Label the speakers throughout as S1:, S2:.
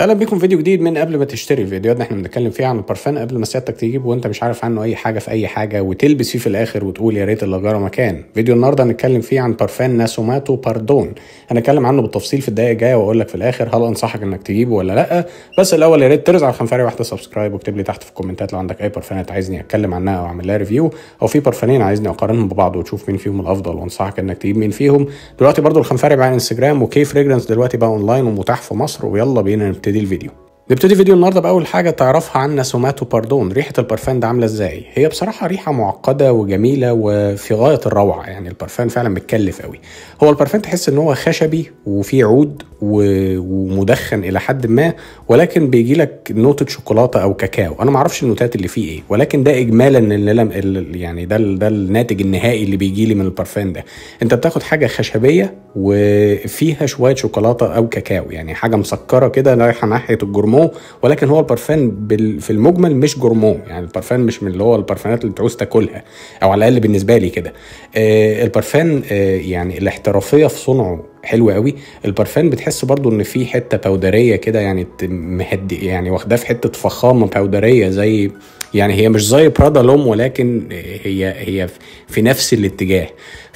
S1: اهلا بيكم فيديو جديد من قبل ما تشتري الفيديوهات احنا بنتكلم فيها عن البرفان قبل ما سيادتك تجيب وانت مش عارف عنه اي حاجه في اي حاجه وتلبس فيه في الاخر وتقول يا ريت النجاره مكان فيديو النهارده هنتكلم فيه عن بارفان ناسوماتو باردون هنتكلم عنه بالتفصيل في الدقائق الجايه واقول لك في الاخر هل انصحك انك تجيبه ولا لا بس الاول يا ريت ترز على خنفري واحده سبسكرايب واكتب لي تحت في الكومنتات لو عندك اي بارفانات عايزني اتكلم عنها او اعمل لها ريفيو او في بارفانين عايزني اقارنهم ببعض وتشوف مين فيهم الافضل وانصحك انك تجيب مين فيهم دلوقتي برده الخنفاري بقى انستجرام وكيف ريجرنس دلوقتي بقى اونلاين ومتاح في مصر ويلا بينا نبتدي نبتدي الفيديو نبتدي فيديو النهارده باول حاجه تعرفها عن سوماتو باردون ريحه البرفان ده عامله ازاي هي بصراحه ريحه معقده وجميله وفي غايه الروعه يعني البرفان فعلا متكلف قوي هو البرفان تحس ان هو خشبي وفيه عود ومدخن الى حد ما ولكن بيجي لك نوتة شوكولاته او كاكاو انا ما اعرفش النوتات اللي فيه ايه ولكن ده اجمالا اللي يعني ده ده الناتج النهائي اللي بيجي لي من البرفان ده انت بتاخد حاجه خشبيه وفيها شويه شوكولاته او كاكاو يعني حاجه مسكره كده رايحه ناحيه الجرمو ولكن هو البرفان بال... في المجمل مش جرمو يعني البرفان مش من اللي هو البرفانات اللي تعوز تاكلها او على الاقل بالنسبه لي كده آه البرفان آه يعني الاحترافيه في صنعه حلوة قوي البرفان بتحس برضو ان في حته باودريه كده يعني مهدي يعني واخداه في حته فخامه باودريه زي يعني هي مش زي برادا لوم ولكن هي هي في نفس الاتجاه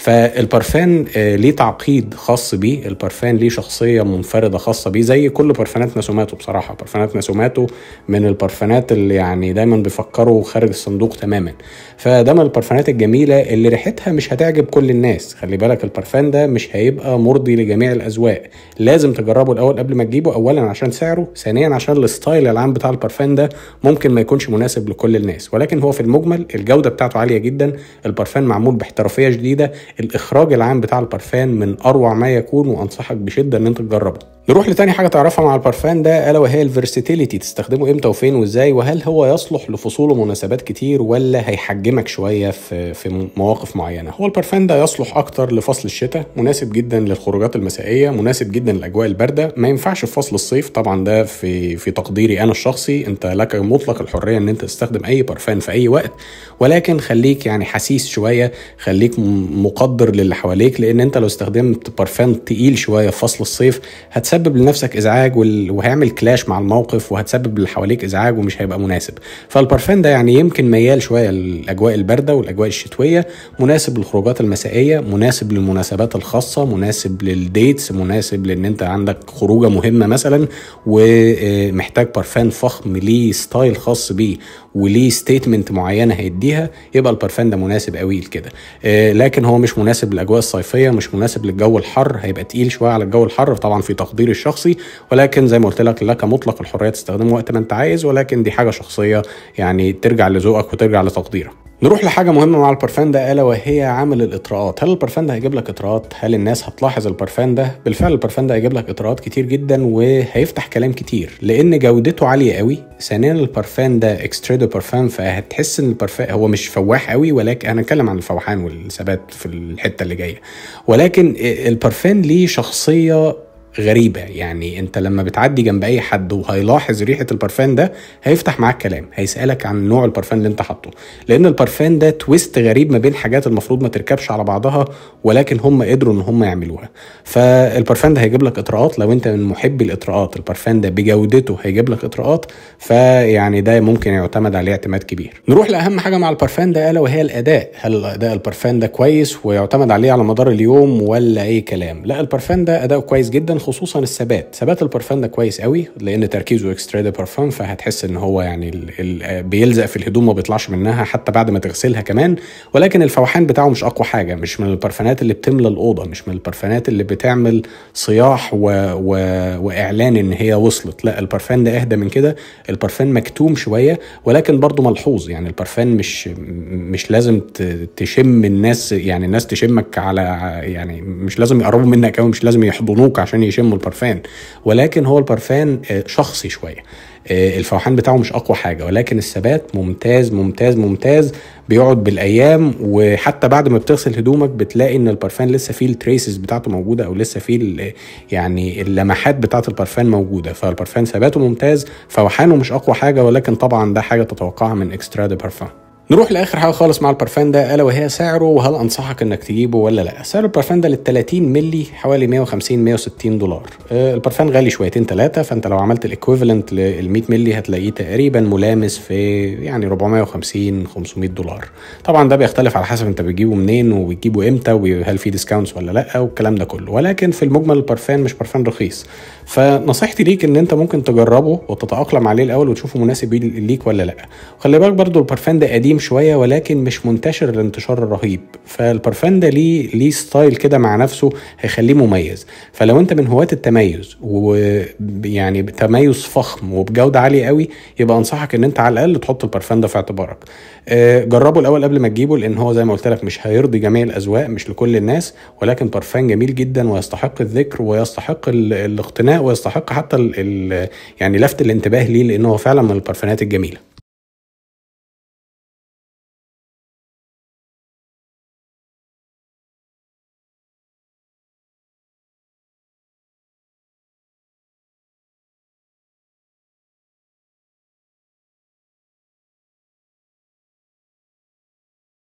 S1: فالبرفان آه، ليه تعقيد خاص بيه البرفان ليه شخصية منفردة خاصة بيه زي كل برفانات نسوماتو بصراحة برفانات نسوماتو من البرفانات اللي يعني دايما بيفكروا خارج الصندوق تماما فده من البرفانات الجميلة اللي ريحتها مش هتعجب كل الناس خلي بالك البرفان ده مش هيبقى مرضي لجميع الأذواق لازم تجربه الأول قبل ما تجيبه أولا عشان سعره ثانيا عشان الستايل العام بتاع البرفان ده ممكن ما يكونش مناسب لكل الناس ولكن هو في المجمل الجودة بتاعته عالية جدا البرفان معمول باحترافية شديدة الاخراج العام بتاع البرفان من اروع ما يكون وانصحك بشده ان انت تجربه نروح لتاني حاجة تعرفها مع البارفان ده ألا وهي الفيرساتيليتي تستخدمه إمتى وفين وإزاي وهل هو يصلح لفصول ومناسبات كتير ولا هيحجمك شوية في في مواقف معينة هو البارفان ده يصلح أكتر لفصل الشتاء مناسب جدا للخروجات المسائية مناسب جدا للأجواء الباردة ما ينفعش في فصل الصيف طبعا ده في في تقديري أنا الشخصي أنت لك مطلق الحرية إن أنت تستخدم أي بارفان في أي وقت ولكن خليك يعني حسيس شوية خليك مقدر للي حواليك لأن أنت لو استخدمت بارفان تقيل شوية في فصل الصيف هت هتسبب لنفسك ازعاج وهيعمل كلاش مع الموقف وهتسبب اللي حواليك ازعاج ومش هيبقى مناسب فالبرفان ده يعني يمكن ميال شويه للاجواء البارده والاجواء الشتويه مناسب للخروجات المسائيه مناسب للمناسبات الخاصه مناسب للديتس مناسب لان انت عندك خروجه مهمه مثلا ومحتاج برفان فخم ليه ستايل خاص بيه وليه ستيتمنت معينه هيديها يبقى البرفان ده مناسب قوي لكده آه لكن هو مش مناسب للاجواء الصيفيه مش مناسب للجو الحر هيبقى تقيل شويه على الجو الحر طبعا في تقديري الشخصي ولكن زي ما قلت لك لك مطلق الحريه تستخدمه وقت ما انت عايز ولكن دي حاجه شخصيه يعني ترجع لذوقك وترجع لتقديرك نروح لحاجة مهمة مع البرفان ده ألا وهي عامل الإطراءات، هل البرفان ده هيجيب لك إطراءات؟ هل الناس هتلاحظ البرفان ده؟ بالفعل البرفان ده هيجيب لك إطراءات كتير جدا وهيفتح كلام كتير لأن جودته عالية قوي، ثانيا البرفان ده اكستريدو برفان فهتحس إن البرفان هو مش فواح قوي ولكن انا اتكلم عن الفوحان والثبات في الحتة اللي جاية، ولكن البرفان ليه شخصية غريبة يعني انت لما بتعدي جنب اي حد وهيلاحظ ريحة البرفان ده هيفتح معاك كلام هيسألك عن نوع البرفان اللي انت حاطه لان البرفان ده تويست غريب ما بين حاجات المفروض ما تركبش على بعضها ولكن هم قدروا ان هم يعملوها فالبرفان ده هيجيب لك اطراءات لو انت من محبي الاطراءات البرفان ده بجودته هيجيب لك اطراءات فيعني ده ممكن يعتمد عليه اعتماد كبير نروح لاهم حاجة مع البرفان ده الا وهي الاداء هل اداء البرفان ده كويس ويعتمد عليه على مدار اليوم ولا اي كلام لا البرفان ده اداؤه كويس جدا خصوصا الثبات ثبات البرفان ده كويس قوي لان تركيزه اكسترا دي بارفان فهتحس ان هو يعني الـ الـ بيلزق في الهدوم ما بيطلعش منها حتى بعد ما تغسلها كمان ولكن الفوحان بتاعه مش اقوى حاجه مش من البرفانات اللي بتملى الاوضه مش من البرفانات اللي بتعمل صياح و... و... واعلان ان هي وصلت لا البرفان ده اهدى من كده البرفان مكتوم شويه ولكن برضه ملحوظ يعني البرفان مش مش لازم تشم الناس يعني الناس تشمك على يعني مش لازم يقربوا منك قوي مش لازم يحضنوك عشان يشموا البرفان ولكن هو البرفان آه، شخصي شويه آه، الفوحان بتاعه مش اقوى حاجه ولكن الثبات ممتاز ممتاز ممتاز بيقعد بالايام وحتى بعد ما بتغسل هدومك بتلاقي ان البرفان لسه فيه التريسز بتاعته موجوده او لسه فيه يعني اللمحات بتاعه البرفان موجوده فالبرفان ثباته ممتاز فوحانه مش اقوى حاجه ولكن طبعا ده حاجه تتوقعها من اكسترا دي بارفان نروح لاخر حاجه خالص مع البرفان ده الا وهي سعره وهل انصحك انك تجيبه ولا لا سعر البرفان ده لل 30 مللي حوالي 150 160 دولار آه، البرفان غالي شويتين ثلاثه فانت لو عملت الايكويفالنت لل 100 مللي هتلاقيه تقريبا ملامس في يعني 450 500 دولار طبعا ده بيختلف على حسب انت بتجيبه منين وبتجيبه امتى وهل في ديسكاونتس ولا لا والكلام ده كله ولكن في المجمل البرفان مش برفان رخيص فنصيحتي ليك ان انت ممكن تجربه وتتاقلم عليه الاول وتشوفه مناسب ليك ولا لا خلي بالك برضو البرفان ده قديم قديم شويه ولكن مش منتشر الانتشار الرهيب فالبرفان ده ليه ليه ستايل كده مع نفسه هيخليه مميز فلو انت من هواة التميز ويعني تميز فخم وبجوده عاليه قوي يبقى انصحك ان انت على الاقل تحط البرفان ده في اعتبارك آه، جربه الاول قبل ما تجيبه لان هو زي ما قلت لك مش هيرضي جميع الاذواق مش لكل الناس ولكن برفان جميل جدا ويستحق الذكر ويستحق الاقتناء ويستحق حتى الـ الـ يعني لفت الانتباه ليه لان هو فعلا من البرفانات الجميله